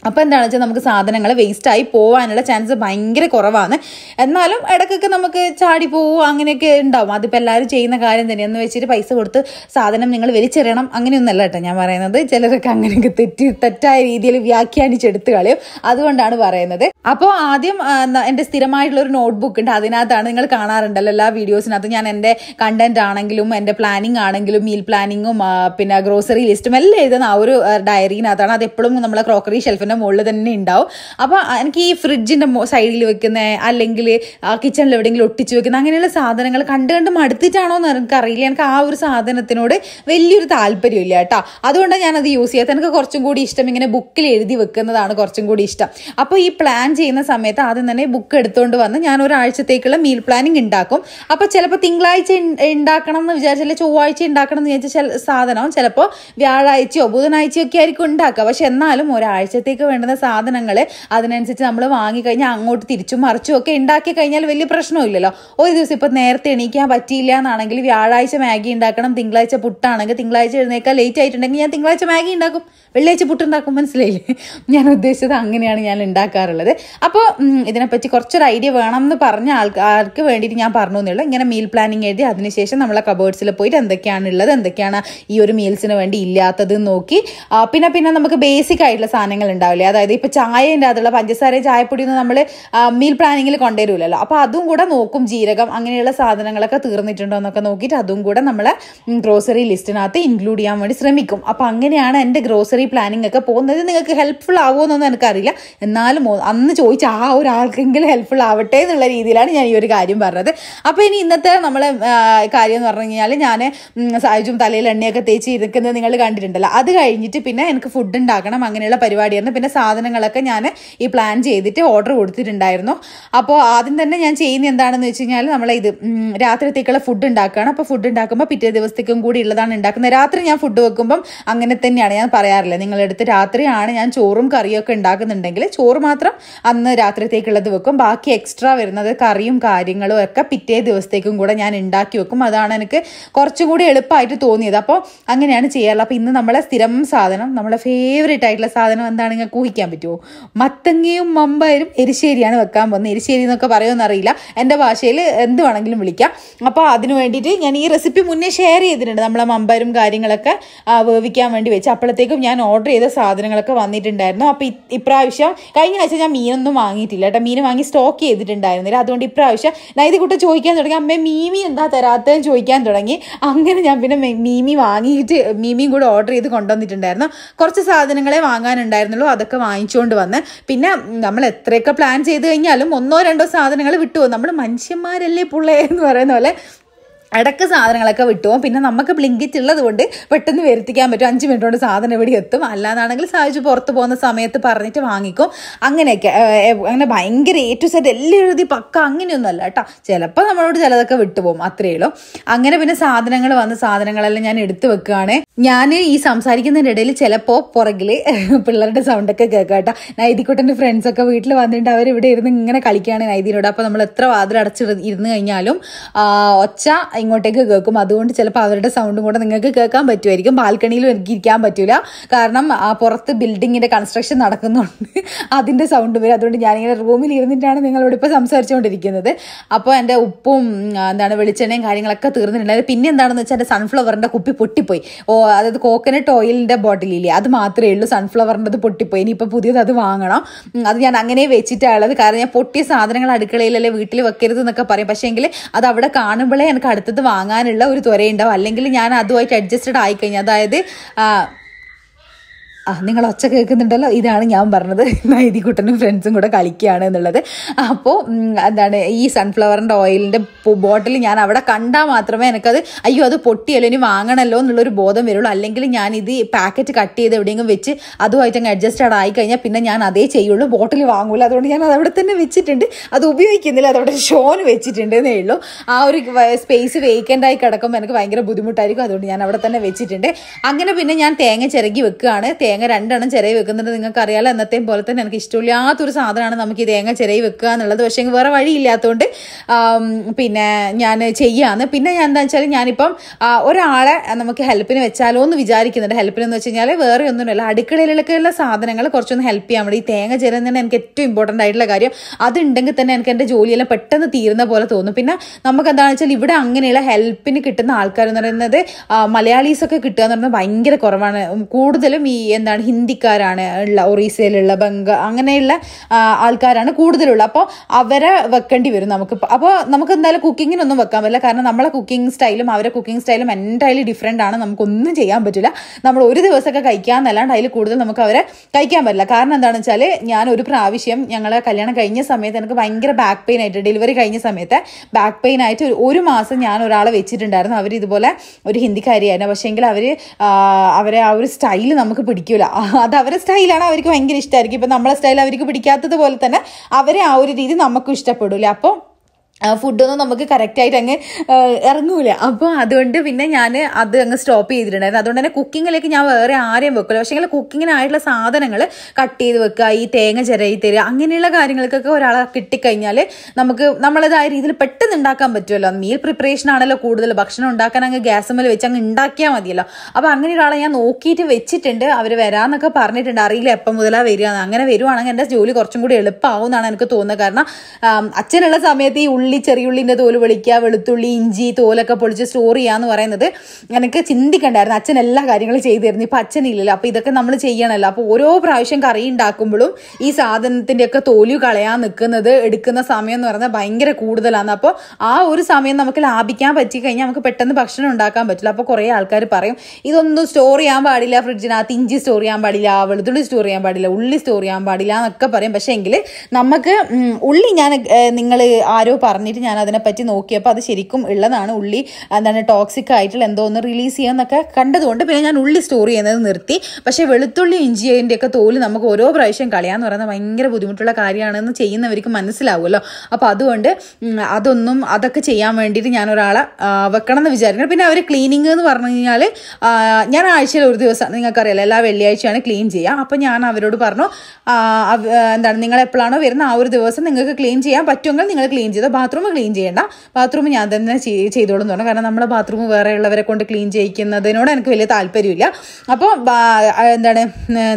അപ്പോൾ എന്താണെന്ന് വെച്ചാൽ നമുക്ക് സാധനങ്ങൾ വേസ്റ്റായി പോകാനുള്ള ചാൻസ് ഭയങ്കര കുറവാണ് എന്നാലും ഇടയ്ക്കൊക്കെ നമുക്ക് ചാടി പോകും അങ്ങനെയൊക്കെ ഉണ്ടാവും അതിപ്പോൾ എല്ലാവരും ചെയ്യുന്ന കാര്യം തന്നെയെന്ന് വെച്ചിട്ട് പൈസ കൊടുത്ത് സാധനം നിങ്ങൾ വലിച്ചെറിയണം അങ്ങനെയൊന്നല്ല കേട്ടോ ഞാൻ പറയുന്നത് ചിലരൊക്കെ അങ്ങനെയൊക്കെ തെറ്റി തെറ്റായ രീതിയിൽ വ്യാഖ്യാനിച്ചെടുത്ത് കളയും അതുകൊണ്ടാണ് പറയുന്നത് അപ്പോൾ ആദ്യം എൻ്റെ സ്ഥിരമായിട്ടുള്ള ഒരു നോട്ട്ബുക്ക് ഉണ്ട് അതിനകത്താണ് നിങ്ങൾ കാണാറുണ്ടല്ലോ എല്ലാ വീഡിയോസിനകത്ത് ഞാൻ എൻ്റെ കണ്ടൻറ് ആണെങ്കിലും എൻ്റെ പ്ലാനിങ് ആണെങ്കിലും മീൽ പ്ലാനിങ്ങും പിന്നെ ഗ്രോസറി ലിസ്റ്റും എല്ലാം എഴുതുന്ന ആ ഒരു ഡയറിനകത്താണ് അതെപ്പോഴും നമ്മളെ ക്രോക്കറി ഷെൽഫിന് ഫ്രിഡ്ജിൻ്റെ മുകളിൽ തന്നെ ഉണ്ടാവും അപ്പോൾ എനിക്ക് ഈ ഫ്രിഡ്ജിൻ്റെ സൈഡിൽ വെക്കുന്ന അല്ലെങ്കിൽ കിച്ചണിൽ എവിടെയെങ്കിലും ഒട്ടിച്ച് വെക്കുന്ന അങ്ങനെയുള്ള സാധനങ്ങൾ കണ്ട് കണ്ട് മടുത്തിട്ടാണോ എന്ന് എനിക്കറിയില്ല എനിക്ക് ആ ഒരു സാധനത്തിനോട് വലിയൊരു താല്പര്യമില്ല കേട്ടോ അതുകൊണ്ടാണ് ഞാനത് യൂസ് ചെയ്യാത്ത എനിക്ക് കുറച്ചും കൂടി ഇഷ്ടം ഇങ്ങനെ ബുക്കിൽ എഴുതി വെക്കുന്നതാണ് കുറച്ചും കൂടി ഇഷ്ടം അപ്പോൾ ഈ പ്ലാൻ ചെയ്യുന്ന സമയത്ത് ആദ്യം തന്നെ ബുക്ക് എടുത്തുകൊണ്ട് വന്ന് ഞാൻ ഒരാഴ്ചത്തേക്കുള്ള മീൽ പ്ലാനിങ് ഉണ്ടാക്കും അപ്പോൾ ചിലപ്പോൾ തിങ്കളാഴ്ച ഉണ്ടാക്കണം എന്ന് വിചാരിച്ചാൽ ചൊവ്വാഴ്ച ഉണ്ടാക്കണം എന്ന് വിചാരിച്ച സാധനവും ചിലപ്പോൾ വ്യാഴാഴ്ചയോ ബുധനാഴ്ചയോ ഒക്കെ ആയിരിക്കും ഉണ്ടാക്കുക പക്ഷെ എന്നാലും ഒരാഴ്ചത്തേക്ക് കറിക്കൊക്കെ വേണ്ടുന്ന സാധനങ്ങൾ അതിനനുസരിച്ച് നമ്മൾ വാങ്ങിക്കഴിഞ്ഞാൽ അങ്ങോട്ട് തിരിച്ചും മറിച്ചും ഒക്കെ ഉണ്ടാക്കി കഴിഞ്ഞാൽ വലിയ പ്രശ്നമില്ലല്ലോ ഒരു ദിവസം ഇപ്പം നേരത്തെ എണീക്കാൻ പറ്റിയില്ല എന്നാണെങ്കിൽ വ്യാഴാഴ്ച മാഗി ഉണ്ടാക്കണം തിങ്കളാഴ്ച പുട്ടാണെങ്കിൽ തിങ്കളാഴ്ച എഴുന്നേക്കാൻ ലേറ്റ് ആയിട്ടുണ്ടെങ്കിൽ ഞാൻ തിങ്കളാഴ്ച മാഗി ഉണ്ടാക്കും വെള്ളിയാഴ്ച പുട്ടുണ്ടാക്കും മനസ്സിലായില്ലേ ഞാൻ ഉദ്ദേശിച്ചത് അങ്ങനെയാണ് ഞാൻ ഉണ്ടാക്കാറുള്ളത് അപ്പോൾ ഇതിനെപ്പറ്റി കുറച്ചൊരു ഐഡിയ വേണം എന്ന് പറഞ്ഞ ആൾക്കാർക്ക് വേണ്ടിയിട്ട് ഞാൻ പറഞ്ഞു എന്നുള്ളൂ ഇങ്ങനെ മീൽ പ്ലാനിങ് എഴുതി അതിനുശേഷം നമ്മളെ കബേർഡ്സിൽ പോയിട്ട് എന്തൊക്കെയാണ് ഉള്ളത് എന്തൊക്കെയാണ് ഈ ഒരു മീൽസിന് വേണ്ടി ഇല്ലാത്തത് നോക്കി പിന്നെ പിന്നെ നമുക്ക് ബേസിക് ആയിട്ടുള്ള സാധനങ്ങൾ ഉണ്ടാവില്ലേ അതായത് ഇപ്പോൾ ചായൻ്റെ അതുള്ള പഞ്ചസാര ചായപ്പൊടിയൊന്നും നമ്മൾ മീൽ പ്ലാനിങ്ങിൽ കൊണ്ടുവരുമല്ലോ അപ്പോൾ അതും കൂടെ നോക്കും ജീരകം അങ്ങനെയുള്ള സാധനങ്ങളൊക്കെ തീർന്നിട്ടുണ്ടോ എന്നൊക്കെ നോക്കിയിട്ട് അതും കൂടെ നമ്മളെ ഗ്രോസറി ലിസ്റ്റിനകത്ത് ഇൻക്ലൂഡ് ചെയ്യാൻ വേണ്ടി ശ്രമിക്കും അപ്പോൾ അങ്ങനെയാണ് എൻ്റെ ഗ്രോസറി പ്രീ പ്ലാനിംഗ് ഒക്കെ പോകുന്നത് നിങ്ങൾക്ക് ഹെൽപ്ഫുൾ ആവുമെന്നൊന്നും എനിക്കറിയില്ല എന്നാലും അന്ന് ചോദിച്ച ആ ഒരാൾക്കെങ്കിലും ഹെൽപ്ഫുൾ ആവട്ടെ എന്നുള്ള രീതിയിലാണ് ഞാൻ ഈ ഒരു കാര്യം പറഞ്ഞത് അപ്പോൾ ഇനി ഇന്നത്തെ നമ്മളെ കാര്യം എന്ന് പറഞ്ഞു കഴിഞ്ഞാൽ ഞാൻ സായുജും തലയിൽ എണ്ണയൊക്കെ തേച്ച് ഇരിക്കുന്നത് നിങ്ങൾ കണ്ടിട്ടുണ്ടല്ലോ അത് കഴിഞ്ഞിട്ട് പിന്നെ എനിക്ക് ഫുഡ് ഉണ്ടാക്കണം അങ്ങനെയുള്ള പരിപാടിയായിരുന്നു പിന്നെ സാധനങ്ങളൊക്കെ ഞാൻ ഈ പ്ലാൻ ചെയ്തിട്ട് ഓർഡർ കൊടുത്തിട്ടുണ്ടായിരുന്നു അപ്പോൾ ആദ്യം തന്നെ ഞാൻ ചെയ്യുന്ന എന്താണെന്ന് വെച്ച് കഴിഞ്ഞാൽ നമ്മളെ ഇത് രാത്രിത്തേക്കുള്ള ഫുഡ് ഉണ്ടാക്കുകയാണ് അപ്പോൾ ഫുഡ് ഉണ്ടാക്കുമ്പോൾ പിറ്റേ ദിവസത്തേക്കും കൂടി ഉള്ളതാണ് ഉണ്ടാക്കുന്നത് രാത്രി ഞാൻ ഫുഡ് വെക്കുമ്പം അങ്ങനെ തന്നെയാണ് ഞാൻ പറയാറില്ല പറഞ്ഞില്ലേ നിങ്ങളെടുത്ത് രാത്രിയാണ് ഞാൻ ചോറും കറിയൊക്കെ ഉണ്ടാക്കുന്നുണ്ടെങ്കിൽ ചോറ് മാത്രം അന്ന് രാത്രിത്തേക്കുള്ളത് വെക്കും ബാക്കി എക്സ്ട്രാ വരുന്നത് കറിയും കാര്യങ്ങളും ഒക്കെ പിറ്റേ ദിവസത്തേക്കും കൂടെ ഞാൻ ഉണ്ടാക്കി വെക്കും അതാണ് എനിക്ക് കുറച്ചും കൂടി എളുപ്പമായിട്ട് തോന്നിയത് അപ്പോൾ അങ്ങനെയാണ് ചെയ്യാറുള്ളത് അപ്പോൾ ഇന്ന് നമ്മളെ സ്ഥിരം സാധനം നമ്മളെ ഫേവറേറ്റ് ആയിട്ടുള്ള സാധനം എന്താണ് നിങ്ങൾക്ക് ഊഹിക്കാൻ പറ്റുമോ മത്തങ്ങയും മമ്പയരും എരിശ്ശേരിയാണ് വെക്കാൻ പോകുന്നത് എരിശ്ശേരി എന്നൊക്കെ പറയുമെന്ന് അറിയില്ല എൻ്റെ ഭാഷയിൽ എന്ത് വേണമെങ്കിലും വിളിക്കാം അപ്പോൾ അതിന് വേണ്ടിയിട്ട് ഞാൻ ഈ റെസിപ്പി മുന്നേ ഷെയർ ചെയ്തിട്ടുണ്ട് നമ്മളെ മമ്പരും കാര്യങ്ങളൊക്കെ വേവിക്കാൻ വേണ്ടി വെച്ച് അപ്പോഴത്തേക്കും ഞാൻ ഓർഡർ ചെയ്ത സാധനങ്ങളൊക്കെ വന്നിട്ടുണ്ടായിരുന്നു അപ്പോൾ ഇപ്രാവശ്യം കഴിഞ്ഞ ആഴ്ച ഞാൻ മീനൊന്നും വാങ്ങിയിട്ടില്ല കേട്ടോ മീൻ വാങ്ങി സ്റ്റോക്ക് ചെയ്തിട്ടുണ്ടായിരുന്നില്ല അതുകൊണ്ട് ഇപ്രാവശ്യം നൈതി കൂട്ടം ചോദിക്കാൻ തുടങ്ങി അമ്മേ മീമി എന്താ തരാത്തതെന്ന് ചോദിക്കാൻ തുടങ്ങി അങ്ങനെ ഞാൻ പിന്നെ മീമി വാങ്ങിയിട്ട് മീമിയും കൂടെ ഓർഡർ ചെയ്ത് കൊണ്ടുവന്നിട്ടുണ്ടായിരുന്നു കുറച്ച് സാധനങ്ങളെ വാങ്ങാനുണ്ടായിരുന്നുള്ളൂ അതൊക്കെ വാങ്ങിച്ചുകൊണ്ട് വന്ന് പിന്നെ നമ്മൾ എത്രയൊക്കെ പ്ലാൻ ചെയ്ത് കഴിഞ്ഞാലും ഒന്നോ രണ്ടോ സാധനങ്ങൾ വിട്ടുപോകും നമ്മൾ മനുഷ്യന്മാരല്ലേ പുള്ളേ എന്ന് പറയുന്ന പോലെ അടക്ക സാധനങ്ങളൊക്കെ വിട്ടുപോകും പിന്നെ നമുക്ക് ബ്ലിങ്കിറ്റ് ഉള്ളത് കൊണ്ട് പെട്ടെന്ന് വരുത്തിക്കാൻ പറ്റും അഞ്ച് മിനിറ്റ് കൊണ്ട് സാധനം ഇവിടെ എത്തും അല്ലാതാണെങ്കിൽ സാധിച്ച് പുറത്ത് പോകുന്ന സമയത്ത് പറഞ്ഞിട്ട് വാങ്ങിക്കും അങ്ങനെയൊക്കെ അങ്ങനെ ഭയങ്കര എ ടു സെറ്റ് എല്ലാം എഴുതി പക്ക അല്ല കേട്ടോ ചിലപ്പോൾ നമ്മളോട് ചിലതൊക്കെ വിട്ടുപോകും അത്രയേ ഉള്ളൂ അങ്ങനെ പിന്നെ സാധനങ്ങൾ വന്ന് സാധനങ്ങളെല്ലാം ഞാൻ എടുത്തു വെക്കുകയാണ് ഞാൻ ഈ സംസാരിക്കുന്നതിൻ്റെ ഇടയിൽ ചിലപ്പോൾ പുറകിൽ പിള്ളേരുടെ സൗണ്ടൊക്കെ കേൾക്കാം കേട്ടോ നൈതിക്കുട്ടൻ്റെ ഫ്രണ്ട്സൊക്കെ വീട്ടിൽ വന്നിട്ട് അവർ ഇവിടെ ഇരുന്ന് ഇങ്ങനെ കളിക്കുകയാണ് നൈതിനോട് അപ്പോൾ നമ്മൾ എത്ര വാതിൽ അടച്ച് ഇരുന്ന് കഴിഞ്ഞാലും ഒച്ച ഇങ്ങോട്ടേക്ക് കേൾക്കും അതുകൊണ്ട് ചിലപ്പോൾ അവരുടെ സൗണ്ടും കൂടെ നിങ്ങൾക്ക് കേൾക്കാൻ പറ്റുമായിരിക്കും ബാൽക്കണിയിലും എനിക്ക് ഇരിക്കാൻ പറ്റില്ല കാരണം ആ പുറത്ത് ബിൽഡിങ്ങിൻ്റെ കൺസ്ട്രക്ഷൻ നടക്കുന്നുണ്ട് അതിൻ്റെ സൗണ്ട് വരും അതുകൊണ്ട് ഞാനിങ്ങനെ റൂമിൽ ഇരുന്നിട്ടാണ് നിങ്ങളോട് ഇപ്പോൾ സംസാരിച്ചുകൊണ്ടിരിക്കുന്നത് അപ്പോൾ എൻ്റെ ഉപ്പും എന്താണ് വെളിച്ചെണ്ണയും കാര്യങ്ങളൊക്കെ തീർന്നിട്ടുണ്ടായിരുന്നു പിന്നെ എന്താണെന്ന് വെച്ചാൽ എൻ്റെ സൺഫ്ലവറിൻ്റെ കുപ്പി പൊട്ടിപ്പോയി ഓ അതായത് കോക്കനട്ട് ഓയിലിൻ്റെ ബോട്ടിലില്ലേ അത് മാത്രമേ ഉള്ളൂ സൺഫ്ലവറിൻ്റെത് പൊട്ടിപ്പോയി ഇനിയിപ്പോൾ പുതിയത് അത് വാങ്ങണം അത് ഞാൻ അങ്ങനെ വെച്ചിട്ടാണുള്ളത് കാരണം ഞാൻ പൊട്ടിയ സാധനങ്ങൾ അടുക്കളയിലല്ലേ വീട്ടിൽ വെക്കരുത് എന്നൊക്കെ പറയും പക്ഷേ എങ്കിൽ അത് അവിടെ കാണുമ്പോഴേ എനിക്ക് അടുത്തത് വാങ്ങാനുള്ള ഒരു ത്വരയുണ്ടാവും അല്ലെങ്കിൽ ഞാൻ അതുമായിട്ട് അഡ്ജസ്റ്റഡ് ആയിക്കഴിഞ്ഞാൽ അതായത് ആ നിങ്ങൾ ഒച്ച കേൾക്കുന്നുണ്ടല്ലോ ഇതാണ് ഞാൻ പറഞ്ഞത് നൈതികുട്ടനും ഫ്രണ്ട്സും കൂടെ കളിക്കുകയാണ് എന്നുള്ളത് അപ്പോൾ എന്താണ് ഈ സൺഫ്ലവറിൻ്റെ ഓയിലിൻ്റെ ബോട്ടിൽ ഞാൻ അവിടെ കണ്ടാൽ മാത്രമേ എനിക്കത് അയ്യോ അത് പൊട്ടിയല്ലോ ഇനി വാങ്ങണമല്ലോ എന്നുള്ളൊരു ബോധം വരുള്ളൂ അല്ലെങ്കിൽ ഞാൻ ഇത് പാക്കറ്റ് കട്ട് ചെയ്ത് എവിടെയെങ്കിലും വെച്ച് അതുമായിട്ട് അങ്ങ് അഡ്ജസ്റ്റഡ് ആയി കഴിഞ്ഞാൽ പിന്നെ ഞാൻ അതേ ചെയ്യുള്ളൂ ബോട്ടിൽ വാങ്ങൂല അതുകൊണ്ട് ഞാൻ അത് അവിടെ തന്നെ വെച്ചിട്ടുണ്ട് അത് ഉപയോഗിക്കുന്നില്ല അതവിടെ ഷോന് വെച്ചിട്ടുണ്ട് എന്നേ ഉള്ളൂ ആ ഒരു സ്പേസ് വേക്കൻ്റായി കിടക്കുമ്പോൾ എനിക്ക് ഭയങ്കര ബുദ്ധിമുട്ടായിരിക്കും അതുകൊണ്ട് ഞാൻ അവിടെ തന്നെ വെച്ചിട്ടുണ്ട് അങ്ങനെ പിന്നെ ഞാൻ തേങ്ങ ചിരകി വെക്കുകയാണ് തേങ്ങ രണ്ടെണ്ണം ചിരയി വെക്കുന്നുണ്ട് നിങ്ങൾക്ക് അറിയാലോ എന്നത്തെയും പോലെ തന്നെ എനിക്ക് ഇഷ്ടമില്ലാത്തൊരു സാധനമാണ് നമുക്ക് ഈ തേങ്ങ ചിരയി വെക്കുക എന്നുള്ളത് പക്ഷേ വേറെ വഴിയില്ലാത്തതുകൊണ്ട് പിന്നെ ഞാൻ ചെയ്യാന്ന് പിന്നെ ഞാൻ എന്താ വെച്ചാൽ ഞാനിപ്പം ഒരാളെ നമുക്ക് ഹെൽപ്പിന് വെച്ചാലോ എന്ന് വിചാരിക്കുന്നുണ്ട് ഹെൽപ്പിന് എന്ന് വെച്ച് കഴിഞ്ഞാൽ വേറെ ഒന്നുമില്ല അടുക്കളയിലൊക്കെയുള്ള സാധനങ്ങൾ കുറച്ചൊന്ന് ഹെൽപ്പ് ചെയ്യാൻ വേണ്ടി ഈ തേങ്ങ തന്നെ എനിക്ക് ഏറ്റവും ഇമ്പോർട്ടൻ്റ് ആയിട്ടുള്ള കാര്യം അതുണ്ടെങ്കിൽ തന്നെ എനിക്ക് എൻ്റെ ജോലിയെല്ലാം പെട്ടെന്ന് തീരുന്ന പോലെ തോന്നും പിന്നെ നമുക്ക് എന്താണെന്ന് വെച്ചാൽ ഇവിടെ അങ്ങനെയുള്ള ഹെൽപ്പിന് കിട്ടുന്ന ആൾക്കാർ എന്ന് പറയുന്നത് മലയാളീസൊക്കെ കിട്ടുക എന്ന് പറയുന്നത് ഭയങ്കര കുറവാണ് കൂടുതലും ഈ എന്താണ് ഹിന്ദിക്കാരാണ് ഉള്ള ഒറീസയിലുള്ള ബംഗ അങ്ങനെയുള്ള ആൾക്കാരാണ് കൂടുതലുള്ളത് അപ്പോൾ അവരെ വെക്കേണ്ടി വരും നമുക്ക് അപ്പോൾ നമുക്ക് എന്തായാലും കുക്കിങ്ങിനൊന്നും വെക്കാൻ പറ്റില്ല കാരണം നമ്മളെ കുക്കിംഗ് സ്റ്റൈലും അവരെ കുക്കിംഗ് സ്റ്റൈലും എൻറ്റയർലി ഡിഫറെൻ്റ് ആണ് നമുക്കൊന്നും ചെയ്യാൻ പറ്റില്ല നമ്മൾ ഒരു ദിവസമൊക്കെ എന്നല്ലാണ്ട് അതിൽ കൂടുതൽ നമുക്ക് അവരെ കഴിക്കാൻ പറ്റില്ല കാരണം എന്താണെന്ന് വെച്ചാൽ ഞാൻ ഒരു പ്രാവശ്യം ഞങ്ങളെ കല്യാണം കഴിഞ്ഞ സമയത്ത് എനിക്ക് ഭയങ്കര ബാക്ക് പെയിൻ ആയിട്ട് ഡെലിവറി കഴിഞ്ഞ സമയത്ത് ബാക്ക് പെയിൻ ആയിട്ട് ഒരു മാസം ഞാൻ ഒരാളെ വെച്ചിട്ടുണ്ടായിരുന്നു അവർ ഇതുപോലെ ഒരു ഹിന്ദിക്കാരിയായിരുന്നു പക്ഷേ എങ്കിൽ അവർ അവരെ ആ ഒരു സ്റ്റൈൽ നമുക്ക് പിടിക്കും പിടിക്കൂല അത് അവരുടെ സ്റ്റൈലാണ് അവർക്ക് ഭയങ്കര ഇഷ്ടമായിരിക്കും ഇപ്പം നമ്മളെ സ്റ്റൈൽ അവർക്ക് പിടിക്കാത്തത് പോലെ തന്നെ അവരെ ആ ഒരു രീതി നമുക്കും ഇഷ്ടപ്പെടില്ല അപ്പം ഫുഡൊന്നും നമുക്ക് കറക്റ്റായിട്ട് അങ്ങ് ഇറങ്ങൂല അപ്പോൾ അതുകൊണ്ട് പിന്നെ ഞാൻ അത് അങ്ങ് സ്റ്റോപ്പ് ചെയ്തിട്ടുണ്ടായിരുന്നു അതുകൊണ്ട് തന്നെ കുക്കിങ്ങിലേക്ക് ഞാൻ വേറെ ആരെയും വെക്കില്ല പക്ഷേ കുക്കിങ്ങിനായിട്ടുള്ള സാധനങ്ങൾ കട്ട് ചെയ്ത് വെക്കുക ഈ തേങ്ങ ചിരയി തരിക അങ്ങനെയുള്ള കാര്യങ്ങൾക്കൊക്കെ ഒരാളെ കിട്ടിക്കഴിഞ്ഞാൽ നമുക്ക് നമ്മളതായ രീതിയിൽ പെട്ടെന്ന് ഉണ്ടാക്കാൻ പറ്റുമല്ലോ മീൽ പ്രിപ്പറേഷൻ ആണല്ലോ കൂടുതൽ ഭക്ഷണം ഉണ്ടാക്കാൻ അങ്ങ് ഗ്യാസമ്മൽ വെച്ച് അങ്ങ് ഉണ്ടാക്കിയാൽ മതിയല്ലോ അപ്പോൾ അങ്ങനെ ഒരാളെ ഞാൻ നോക്കിയിട്ട് വെച്ചിട്ടുണ്ട് അവർ വരാമെന്നൊക്കെ പറഞ്ഞിട്ടുണ്ട് അറിയില്ല എപ്പം മുതലാണ് വരിക അങ്ങനെ വരുവാണെങ്കിൽ എൻ്റെ ജോലി കുറച്ചും കൂടി എളുപ്പമാവും എന്നാണ് എനിക്ക് തോന്നുന്നത് കാരണം അച്ഛനുള്ള സമയത്ത് ഈ ഉള്ളി വെളുത്തുള്ളി ചെറിയുള്ളിൻ്റെ തോല് വെളിക്കുക വെളുത്തുള്ളി ഇഞ്ചി തോലൊക്കെ പൊളിച്ച് സ്റ്റോർ പറയുന്നത് എനിക്ക് ചിന്തിക്കണ്ടായിരുന്നു അച്ഛൻ എല്ലാ കാര്യങ്ങളും ചെയ്തു തരുന്നു ഇപ്പം അച്ഛനില്ലല്ലോ അപ്പോൾ ഇതൊക്കെ നമ്മൾ ചെയ്യണമല്ലോ അപ്പോൾ ഓരോ പ്രാവശ്യം കറി ഉണ്ടാക്കുമ്പോഴും ഈ സാധനത്തിൻ്റെയൊക്കെ തോലി കളയാൻ നിൽക്കുന്നത് എടുക്കുന്ന സമയം എന്ന് പറഞ്ഞാൽ ഭയങ്കര കൂടുതലാണ് അപ്പോൾ ആ ഒരു സമയം നമുക്ക് ലാഭിക്കാൻ പറ്റി കഴിഞ്ഞാൽ നമുക്ക് പെട്ടെന്ന് ഭക്ഷണം ഉണ്ടാക്കാൻ പറ്റില്ല അപ്പോൾ കുറേ ആൾക്കാർ പറയും ഇതൊന്നും സ്റ്റോർ ചെയ്യാൻ പാടില്ല ഫ്രിഡ്ജിനകത്ത് ഇഞ്ചി സ്റ്റോർ ചെയ്യാൻ പാടില്ല വെളുത്തുള്ളി സ്റ്റോർ ചെയ്യാൻ പാടില്ല ഉള്ളി സ്റ്റോർ ചെയ്യാൻ പാടില്ല എന്നൊക്കെ പറയും പക്ഷേ എങ്കിൽ നമുക്ക് ഉള്ളി ഞാൻ നിങ്ങൾ ആരോ പറഞ്ഞു പറഞ്ഞിട്ട് ഞാൻ അതിനെപ്പറ്റി നോക്കിയപ്പോൾ അത് ശരിക്കും ഉള്ളതാണ് ഉള്ളി എന്താണ് ടോക്സിക് ആയിട്ടുള്ള എന്തോ ഒന്ന് റിലീസ് ചെയ്യാമെന്നൊക്കെ കണ്ടതുകൊണ്ട് പിന്നെ ഞാൻ ഉള്ളി സ്റ്റോർ ചെയ്യുന്നത് നിർത്തി പക്ഷേ വെളുത്തുള്ളി ഇഞ്ചിയതിൻ്റെ ഒക്കെ തോല് നമുക്ക് ഓരോ പ്രാവശ്യം കളയാന്ന് പറയുന്നത് ഭയങ്കര ബുദ്ധിമുട്ടുള്ള കാര്യമാണെന്ന് ചെയ്യുന്നവർക്ക് മനസ്സിലാവുമല്ലോ അപ്പോൾ അതുകൊണ്ട് അതൊന്നും അതൊക്കെ ചെയ്യാൻ വേണ്ടിയിട്ട് ഞാൻ ഒരാളെ വെക്കണം എന്ന് വിചാരിക്കണം പിന്നെ അവർ ക്ലീനിങ് എന്ന് പറഞ്ഞു കഴിഞ്ഞാൽ ഞാൻ ആഴ്ചയിൽ ഒരു ദിവസം നിങ്ങൾക്കറിയാലോ എല്ലാ വെള്ളിയാഴ്ചയാണ് ക്ലീൻ ചെയ്യാം അപ്പോൾ ഞാൻ അവരോട് പറഞ്ഞു എന്താണ് നിങ്ങൾ എപ്പോഴാണോ വരുന്ന ആ ഒരു ദിവസം നിങ്ങൾക്ക് ക്ലീൻ ചെയ്യാൻ പറ്റുമെങ്കിൽ നിങ്ങൾ ക്ലീൻ ചെയ്തോ ബാത്റൂം ക്ലീൻ ചെയ്യേണ്ട ബാത്റൂം ഞാൻ തന്നെ ചെയ്തോളും തോന്നുന്നു കാരണം നമ്മളെ ബാത്റൂം വേറെയുള്ളവരെ കൊണ്ട് ക്ലീൻ ചെയ്യിക്കുന്നതിനോട് എനിക്ക് വലിയ താല്പര്യമില്ല അപ്പോൾ എന്താണ്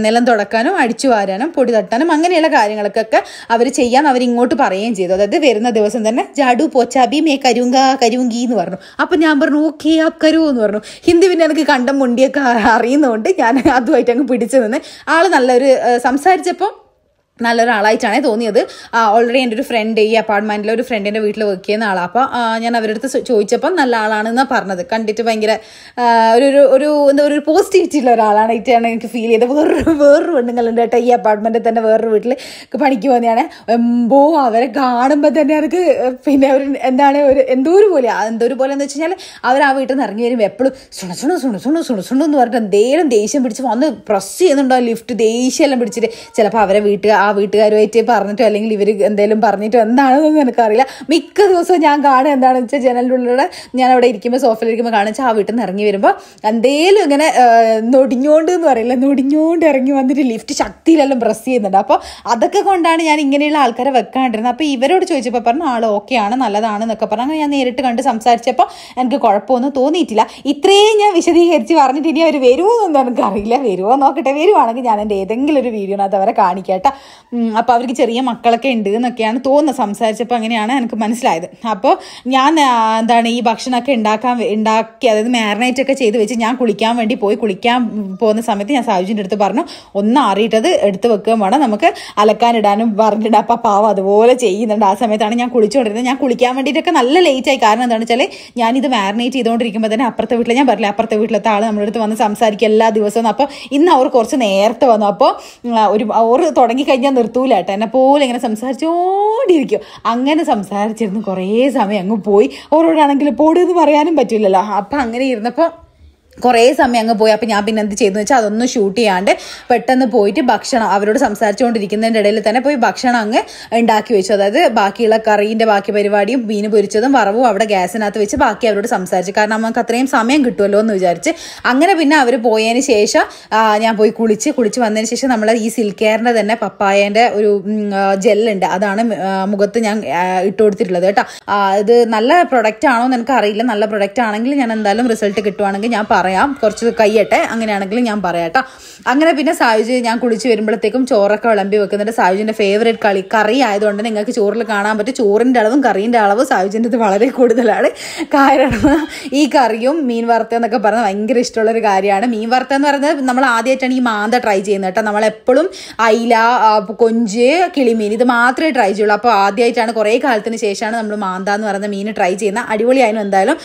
നിലം തുടക്കാനും അടിച്ചു വാരാനും പൊടി തട്ടാനും അങ്ങനെയുള്ള കാര്യങ്ങൾക്കൊക്കെ അവർ ചെയ്യാൻ അവർ ഇങ്ങോട്ട് പറയുകയും ചെയ്തു അതായത് വരുന്ന ദിവസം തന്നെ ജാഡു പോച്ചാബി മേ കരുങ്ക കരുങ്കി എന്ന് പറഞ്ഞു അപ്പം ഞാൻ പറഞ്ഞു ഓക്കെ ആ കരു എന്ന് പറഞ്ഞു ഹിന്ദി പിന്നെ എനിക്ക് കണ്ടം മുണ്ടിയൊക്കെ അറിയുന്നതുകൊണ്ട് ഞാൻ അതുമായിട്ട് അങ്ങ് പിടിച്ചു നിന്ന് ആൾ നല്ലൊരു സംസാരിച്ചപ്പോൾ നല്ലൊരാളായിട്ടാണ് തോന്നിയത് ഓൾറെഡി എൻ്റെ ഒരു ഫ്രണ്ട് ഈ അപ്പാർട്ട്മെൻറ്റിലെ ഒരു ഫ്രണ്ടിൻ്റെ വീട്ടിൽ വർക്ക് ചെയ്യുന്ന ആളാണ് അപ്പോൾ ഞാൻ അവരുടെ അടുത്ത് ചോദിച്ചപ്പം നല്ല ആളാണെന്നാണ് പറഞ്ഞത് കണ്ടിട്ട് ഭയങ്കര ഒരു ഒരു എന്താ ഒരു പോസിറ്റിവിറ്റി ഉള്ള ഒരാളാണ് ഇറ്റാണ് എനിക്ക് ഫീൽ ചെയ്തത് വേറൊരു വേറൊരു പെണ്ണുങ്ങളുണ്ട് കേട്ടോ ഈ അപ്പാർട്ട്മെൻറ്റിൽ തന്നെ വേറൊരു വീട്ടിൽ പണിക്ക് പോകുന്നതാണ് എമ്പോ അവരെ കാണുമ്പോൾ തന്നെ എനിക്ക് പിന്നെ അവർ എന്താണ് ഒരു എന്തോ ഒരു പോലെ എന്തോ ഒരു പോലെ എന്ന് വെച്ച് കഴിഞ്ഞാൽ അവർ ആ വീട്ടിൽ നിന്ന് ഇറങ്ങി വരുമ്പോൾ എപ്പോഴും സുണ സുണു സുണു സുണു സുണു സുണു എന്ന് പറഞ്ഞിട്ട് എന്തേലും ദേഷ്യം പിടിച്ച് വന്ന് പ്രസ് ചെയ്യുന്നുണ്ടോ ലിഫ്റ്റ് ദേഷ്യം എല്ലാം പിടിച്ചിട്ട് ചിലപ്പോൾ അവരെ വീട്ടിൽ ആ വീട്ടുകാരുമായിട്ട് പറഞ്ഞിട്ടോ അല്ലെങ്കിൽ ഇവർ എന്തെങ്കിലും പറഞ്ഞിട്ടോ എന്താണെന്നൊന്നും എനിക്കറിയില്ല മിക്ക ദിവസവും ഞാൻ കാണുക എന്താണെന്ന് വെച്ചാൽ ജനലിൻ്റെ ഞാൻ അവിടെ ഇരിക്കുമ്പോൾ സോഫയിലിരിക്കുമ്പോൾ കാണുക ആ വീട്ടിൽ നിന്ന് ഇറങ്ങി വരുമ്പോൾ എന്തേലും ഇങ്ങനെ നൊടിഞ്ഞോണ്ട് എന്ന് പറയില്ല നൊടിഞ്ഞോണ്ട് ഇറങ്ങി വന്നിട്ട് ലിഫ്റ്റ് ശക്തിയിലെല്ലാം പ്രസ് ചെയ്യുന്നുണ്ട് അപ്പോൾ അതൊക്കെ കൊണ്ടാണ് ഞാൻ ഇങ്ങനെയുള്ള ആൾക്കാരെ വെക്കാണ്ടിരുന്നത് അപ്പോൾ ഇവരോട് ചോദിച്ചപ്പോൾ പറഞ്ഞു ആൾ ഓക്കെയാണ് നല്ലതാണ് എന്നൊക്കെ പറഞ്ഞു അങ്ങനെ ഞാൻ നേരിട്ട് കണ്ട് സംസാരിച്ചപ്പോൾ എനിക്ക് കുഴപ്പമൊന്നും തോന്നിയിട്ടില്ല ഇത്രയും ഞാൻ വിശദീകരിച്ച് പറഞ്ഞിട്ട് ഇനി അവർ വരുമോ എന്നൊന്നും എനിക്കറിയില്ല വരുമോ നോക്കട്ടെ വരുവാണെങ്കിൽ ഞാൻ എൻ്റെ ഏതെങ്കിലും ഒരു വീഡിയോനകത്ത് അവരെ കാണിക്കാം കേട്ടോ അപ്പോൾ അവർക്ക് ചെറിയ മക്കളൊക്കെ ഉണ്ട് എന്നൊക്കെയാണ് തോന്നുന്നത് സംസാരിച്ചപ്പോൾ അങ്ങനെയാണ് എനിക്ക് മനസ്സിലായത് അപ്പോൾ ഞാൻ എന്താണ് ഈ ഭക്ഷണമൊക്കെ ഉണ്ടാക്കാൻ ഉണ്ടാക്കി അതായത് മാരിനേറ്റ് ഒക്കെ ചെയ്ത് വെച്ച് ഞാൻ കുളിക്കാൻ വേണ്ടി പോയി കുളിക്കാൻ പോകുന്ന സമയത്ത് ഞാൻ സാജുവിൻ്റെ അടുത്ത് പറഞ്ഞു ഒന്ന് ആറിയിട്ടത് എടുത്ത് വെക്കുകയും വേണം നമുക്ക് അലക്കാനിടാനും പറഞ്ഞിടാം അപ്പം പാവം അതുപോലെ ചെയ്യുന്നുണ്ട് ആ സമയത്താണ് ഞാൻ കുളിച്ചുകൊണ്ടിരുന്നത് ഞാൻ കുളിക്കാൻ വേണ്ടിയിട്ടൊക്കെ നല്ല ലേറ്റായി കാരണം എന്താണെന്ന് വെച്ചാൽ ഞാനിത് മാരിനേറ്റ് ചെയ്തുകൊണ്ടിരിക്കുമ്പോൾ തന്നെ അപ്പുറത്തെ വീട്ടിൽ ഞാൻ പറഞ്ഞില്ല അപ്പുറത്തെ വീട്ടിലത്തെ ആൾ നമ്മുടെ അടുത്ത് വന്ന് സംസാരിക്കും എല്ലാ ദിവസവും അപ്പോൾ ഇന്ന് അവർ കുറച്ച് നേരത്തെ വന്നു അപ്പോൾ ഒരു അവർ തുടങ്ങിക്കഴിഞ്ഞാൽ ഞാൻ നിർത്തൂല കേട്ടോ എന്നെ പോലെ ഇങ്ങനെ സംസാരിച്ചുകൊണ്ടിരിക്കും അങ്ങനെ സംസാരിച്ചിരുന്ന് കുറേ സമയം അങ്ങ് പോയി ഓരോടാണെങ്കിൽ പോടിയെന്ന് പറയാനും പറ്റില്ലല്ലോ അപ്പം അങ്ങനെ ഇരുന്നപ്പോൾ കുറേ സമയം അങ്ങ് പോയി അപ്പം ഞാൻ പിന്നെ എന്ത് ചെയ്തെന്ന് വെച്ചാൽ അതൊന്നും ഷൂട്ട് ചെയ്യാണ്ട് പെട്ടെന്ന് പോയിട്ട് ഭക്ഷണം അവരോട് സംസാരിച്ചുകൊണ്ടിരിക്കുന്നതിൻ്റെ ഇടയിൽ തന്നെ പോയി ഭക്ഷണം അങ്ങ് ഉണ്ടാക്കി വെച്ചു അതായത് ബാക്കിയുള്ള കറീൻ്റെ ബാക്കി പരിപാടിയും മീൻ പൊരിച്ചതും വറവും അവിടെ ഗ്യാസിനകത്ത് വെച്ച് ബാക്കി അവരോട് സംസാരിച്ചു കാരണം നമുക്ക് അത്രയും സമയം കിട്ടുമല്ലോ എന്ന് വിചാരിച്ച് അങ്ങനെ പിന്നെ അവർ പോയതിന് ശേഷം ഞാൻ പോയി കുളിച്ച് കുളിച്ച് വന്നതിന് ശേഷം നമ്മൾ ഈ സിൽക്ക് കെയറിൻ്റെ തന്നെ പപ്പായേൻ്റെ ഒരു ജെല്ലുണ്ട് അതാണ് മുഖത്ത് ഞാൻ ഇട്ട് കൊടുത്തിട്ടുള്ളത് കേട്ടോ ഇത് നല്ല പ്രൊഡക്റ്റ് ആണോ എന്ന് എനിക്ക് അറിയില്ല നല്ല പ്രൊഡക്റ്റ് ആണെങ്കിൽ ഞാൻ എന്തായാലും റിസൾട്ട് കിട്ടുവാണെങ്കിൽ ഞാൻ പറയാം കുറച്ച് കയ്യട്ടെ അങ്ങനെയാണെങ്കിൽ ഞാൻ പറയാം കേട്ടോ അങ്ങനെ പിന്നെ സായുജ് ഞാൻ കുളിച്ച് വരുമ്പോഴത്തേക്കും ചോറൊക്കെ വിളമ്പി വെക്കുന്നുണ്ട് സായുജിൻ്റെ ഫേവറേറ്റ് കളി കറി ആയതുകൊണ്ട് നിങ്ങൾക്ക് ചോറിൽ കാണാൻ പറ്റും ചോറിൻ്റെ അളവും കറീൻ്റെ അളവ് സായുജിൻ്റെ ഇത് വളരെ കൂടുതലാണ് കാരണം ഈ കറിയും മീൻ വറുത്ത എന്നൊക്കെ പറഞ്ഞാൽ ഭയങ്കര ഇഷ്ടമുള്ളൊരു കാര്യമാണ് മീൻ വറുത്ത എന്ന് പറയുന്നത് നമ്മൾ ആദ്യമായിട്ടാണ് ഈ മാന്ത ട്രൈ ചെയ്യുന്നത് കേട്ടോ നമ്മളെപ്പോഴും അയില കൊഞ്ച് കിളിമീൻ ഇത് മാത്രമേ ട്രൈ ചെയ്യുള്ളൂ അപ്പോൾ ആദ്യമായിട്ടാണ് കുറേ കാലത്തിന് ശേഷമാണ് നമ്മൾ മാന്ത എന്ന് പറയുന്ന മീൻ ട്രൈ ചെയ്യുന്ന അടിപൊളിയായിരുന്നു എന്തായാലും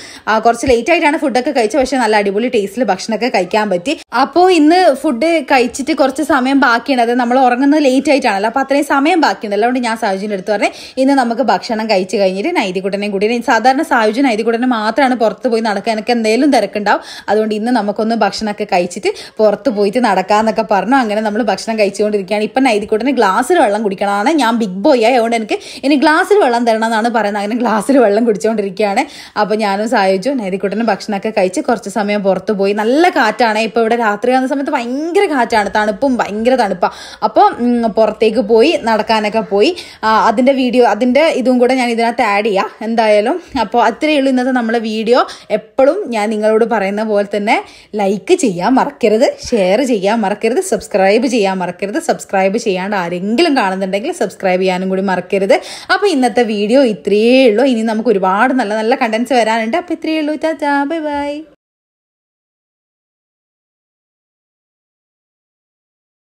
കുറച്ച് ലേറ്റ് ആയിട്ടാണ് ഫുഡൊക്കെ കഴിച്ചത് പക്ഷേ നല്ല അടിപൊളി ടേസ്റ്റിൽ ഭക്ഷണമൊക്കെ കഴിക്കാൻ പറ്റി അപ്പോൾ ഇന്ന് ഫുഡ് കഴിച്ചിട്ട് കുറച്ച് സമയം ബാക്കിയുണ്ട് അത് നമ്മൾ ഉറങ്ങുന്നത് ലേറ്റ് ആയിട്ടാണല്ലോ അപ്പോൾ അത്രയും സമയം ബാക്കിയുണ്ടല്ലോ അതുകൊണ്ട് ഞാൻ സാഹചര്യം എടുത്ത് പറഞ്ഞേ ഇന്ന് നമുക്ക് ഭക്ഷണം കഴിച്ച് കഴിഞ്ഞിട്ട് നൈതികുട്ടനെയും കൂടി സാധാരണ സാഹചര്യം നൈതികുട്ടനെ മാത്രമാണ് പുറത്ത് പോയി നടക്കാൻ എനിക്ക് എന്തെങ്കിലും തിരക്കുണ്ടാവും അതുകൊണ്ട് ഇന്ന് നമുക്കൊന്ന് ഭക്ഷണമൊക്കെ കഴിച്ചിട്ട് പുറത്ത് പോയിട്ട് നടക്കാമെന്നൊക്കെ പറഞ്ഞു അങ്ങനെ നമ്മൾ ഭക്ഷണം കഴിച്ചുകൊണ്ടിരിക്കുകയാണ് ഇപ്പം നൈതികുട്ടന് ഗ്ലാസ്സിൽ വെള്ളം കുടിക്കണമെന്നാണ് ഞാൻ ബിഗ് ബോയ് ആയി അതുകൊണ്ട് എനിക്ക് ഇനി ഗ്ലാസ്സിൽ വെള്ളം തരണം എന്നാണ് പറയുന്നത് അങ്ങനെ ഗ്ലാസ്സിൽ വെള്ളം കുടിച്ചുകൊണ്ടിരിക്കുകയാണ് അപ്പോൾ ഞാനും സാഹചര്യം നൈതികുട്ടനും ഭക്ഷണമൊക്കെ കഴിച്ച് കുറച്ച് സമയം പുറത്ത് പുറത്തു പോയി നല്ല കാറ്റാണ് ഇപ്പോൾ ഇവിടെ രാത്രി ആകുന്ന സമയത്ത് ഭയങ്കര കാറ്റാണ് തണുപ്പും ഭയങ്കര തണുപ്പാണ് അപ്പോൾ പുറത്തേക്ക് പോയി നടക്കാനൊക്കെ പോയി അതിൻ്റെ വീഡിയോ അതിൻ്റെ ഇതും കൂടെ ഞാൻ ഇതിനകത്ത് ആഡ് ചെയ്യാം എന്തായാലും അപ്പോൾ അത്രയേ ഉള്ളൂ ഇന്നത്തെ നമ്മളെ വീഡിയോ എപ്പോഴും ഞാൻ നിങ്ങളോട് പറയുന്ന പോലെ തന്നെ ലൈക്ക് ചെയ്യാൻ മറക്കരുത് ഷെയർ ചെയ്യാൻ മറക്കരുത് സബ്സ്ക്രൈബ് ചെയ്യാൻ മറക്കരുത് സബ്സ്ക്രൈബ് ചെയ്യാണ്ട് ആരെങ്കിലും കാണുന്നുണ്ടെങ്കിൽ സബ്സ്ക്രൈബ് ചെയ്യാനും കൂടി മറക്കരുത് അപ്പോൾ ഇന്നത്തെ വീഡിയോ ഇത്രയേ ഉള്ളൂ ഇനി നമുക്ക് ഒരുപാട് നല്ല നല്ല കണ്ടൻസ് വരാനുണ്ട് അപ്പോൾ ഇത്രയേ ഉള്ളൂ ചാ ബൈ ബൈ